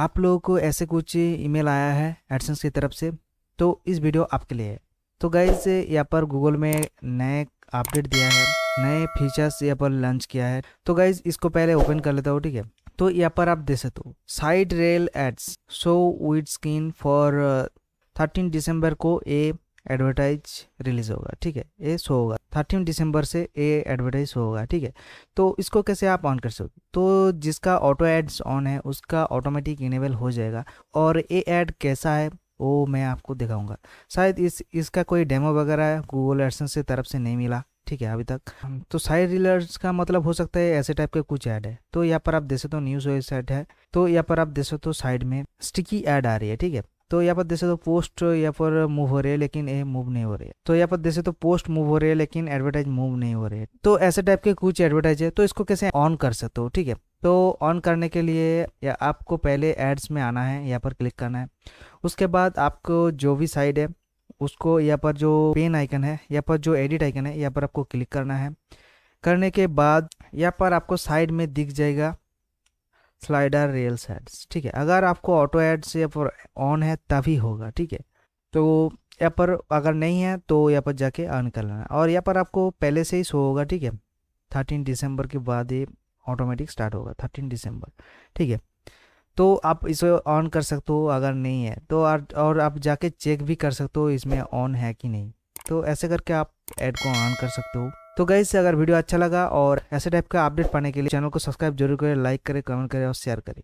आप लोगों को ऐसे कुछ ईमेल आया है एडसेंस की तरफ से तो इस वीडियो आपके लिए है तो गाइज यहाँ पर गूगल में नए अपडेट दिया है नए फीचर्स यहाँ पर लॉन्च किया है तो गाइज इसको पहले ओपन कर लेता हूँ ठीक है तो यहाँ पर आप देख सकते हो side rail ads show with skin for thirteen December को ए एडवर्टाइज रिलीज़ होगा ठीक है ये शो होगा थर्टीन दिसंबर से ये एडवर्टाइज होगा ठीक है तो इसको कैसे आप ऑन कर सकते तो जिसका ऑटो एड्स ऑन है उसका ऑटोमेटिक इनेबल हो जाएगा और ये ऐड कैसा है वो मैं आपको दिखाऊंगा शायद इस इसका कोई डेमो वगैरह गूगल एडसेंस से तरफ से नहीं मिला ठीक है अभी तक तो साइड रिलर्स का मतलब हो सकता है ऐसे टाइप के कुछ ऐड है तो यहाँ पर आप सकते तो न्यूज़ वेबसाइट है तो यहाँ पर आप सकते तो साइड में स्टिकी ऐड आ रही है ठीक है तो यहाँ पर देखे तो पोस्ट यहाँ पर मूव हो रही है लेकिन ये मूव नहीं हो रही है तो यहाँ पर देखे तो पोस्ट मूव हो रही है लेकिन एडवर्टाइज मूव नहीं हो रही है तो ऐसे टाइप के कुछ एडवर्टाइज है तो इसको कैसे ऑन कर सकते हो ठीक है तो ऑन करने के लिए या आपको पहले एड्स में आना है यहाँ पर क्लिक करना है उसके बाद आपको जो भी साइड है उसको यहाँ पर जो पेन आइकन है यहाँ पर जो एडिट आइकन है यहाँ पर आपको क्लिक करना है करने के बाद यहाँ पर आपको साइड में दिख जाएगा स्लाइडर रेल्स एड्स ठीक है अगर आपको ऑटो एड्स या पर ऑन है तभी होगा ठीक है तो यहाँ पर अगर नहीं है तो यहाँ पर जाके अर्न कर लेना और यहाँ पर आपको पहले से ही शो होगा ठीक है थर्टीन दिसंबर के बाद ये ऑटोमेटिक स्टार्ट होगा थर्टीन दिसंबर ठीक है तो आप इसे ऑन कर सकते हो अगर नहीं है तो और, और आप जाके चेक भी कर सकते हो इसमें ऑन है कि नहीं तो ऐसे करके आप ऐड को ऑन कर सकते हो तो गई से अगर वीडियो अच्छा लगा और ऐसे टाइप का अपडेट पाने के लिए चैनल को सब्सक्राइब जरूर करें लाइक करें कमेंट करें और शेयर करें